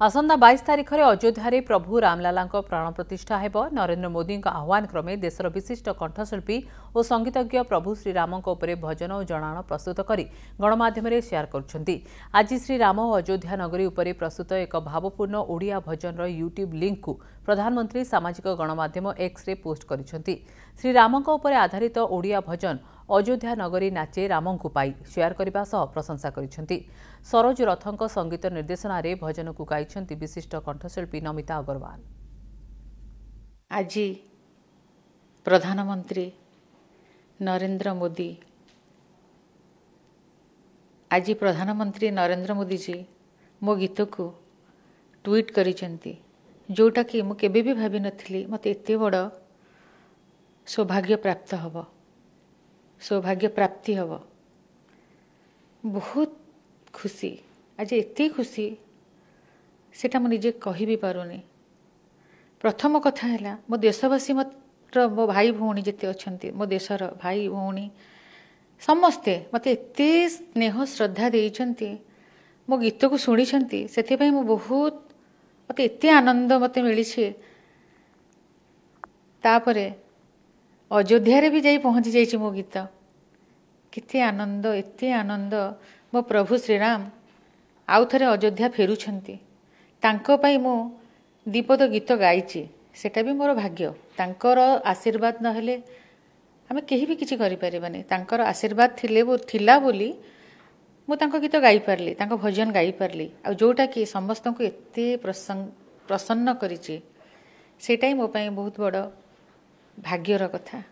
जाला आसम्ता बइस तारिखेर अयोध्यार प्रभु रमलाला प्राण प्रतिष्ठा नरेन्द्र मोदीको आह्वानक्रमे देश र विशिष्ट कण्ठशिल्पी संगीतज्ञ प्रभु श्रीरम भजन जना प्रस्तुत गरि गणमा शेयर गर्छ आज श्रीरम अयोध्या नगरी उप प्रस्तुत एक भावपूर्ण ओडिया भजन र युट्युब लिङ्कको प्रधानमन्त्री समाजिक गणमाम एक्स्रे पोस्ट आधारित ओडिया भजन ଅଯୋଧ୍ୟା ନଗରୀ ନାଚେ ରାମଙ୍କୁ ପାଇ ସେୟାର କରିବା ସହ ପ୍ରଶଂସା କରିଛନ୍ତି ସରୋଜ ରଥଙ୍କ ସଙ୍ଗୀତ ନିର୍ଦ୍ଦେଶନାରେ ଭଜନକୁ ଗାଇଛନ୍ତି ବିଶିଷ୍ଟ କଣ୍ଠଶିଳ୍ପୀ ନମିତା ଅଗ୍ରୱାଲ ଆଜି ପ୍ରଧାନମନ୍ତ୍ରୀ ନରେନ୍ଦ୍ର ମୋଦି ଆଜି ପ୍ରଧାନମନ୍ତ୍ରୀ ନରେନ୍ଦ୍ର ମୋଦିଜୀ ମୋ ଗୀତକୁ ଟୁଇଟ୍ କରିଛନ୍ତି ଯେଉଁଟାକି ମୁଁ କେବେ ବି ଭାବିନଥିଲି ମୋତେ ଏତେ ବଡ଼ ସୌଭାଗ୍ୟ ପ୍ରାପ୍ତ ହେବ ସୌଭାଗ୍ୟ ପ୍ରାପ୍ତି ହେବ ବହୁତ ଖୁସି ଆଜି ଏତେ ଖୁସି ସେଇଟା ମୁଁ ନିଜେ କହି ବି ପାରୁନି ପ୍ରଥମ କଥା ହେଲା ମୋ ଦେଶବାସୀ ମୋର ମୋ ଭାଇ ଭଉଣୀ ଯେତେ ଅଛନ୍ତି ମୋ ଦେଶର ଭାଇ ଭଉଣୀ ସମସ୍ତେ ମୋତେ ଏତେ ସ୍ନେହ ଶ୍ରଦ୍ଧା ଦେଇଛନ୍ତି ମୋ ଗୀତକୁ ଶୁଣିଛନ୍ତି ସେଥିପାଇଁ ମୁଁ ବହୁତ ମୋତେ ଏତେ ଆନନ୍ଦ ମୋତେ ମିଳିଛି ତାପରେ ଅଯୋଧ୍ୟାରେ ବି ଯାଇ ପହଞ୍ଚି ଯାଇଛି ମୋ ଗୀତ କେତେ ଆନନ୍ଦ ଏତେ ଆନନ୍ଦ ମୋ ପ୍ରଭୁ ଶ୍ରୀରାମ ଆଉ ଥରେ ଅଯୋଧ୍ୟା ଫେରୁଛନ୍ତି ତାଙ୍କ ପାଇଁ ମୁଁ ଦ୍ୱିପଦ ଗୀତ ଗାଇଛି ସେଇଟା ବି ମୋର ଭାଗ୍ୟ ତାଙ୍କର ଆଶୀର୍ବାଦ ନହେଲେ ଆମେ କେହି ବି କିଛି କରିପାରିବାନି ତାଙ୍କର ଆଶୀର୍ବାଦ ଥିଲେ ଥିଲା ବୋଲି ମୁଁ ତାଙ୍କ ଗୀତ ଗାଇପାରିଲି ତାଙ୍କ ଭଜନ ଗାଇପାରିଲି ଆଉ ଯେଉଁଟାକି ସମସ୍ତଙ୍କୁ ଏତେ ପ୍ରସନ୍ନ କରିଛି ସେଇଟା ହିଁ ମୋ ପାଇଁ ବହୁତ ବଡ଼ ଭାଗ୍ୟର କଥା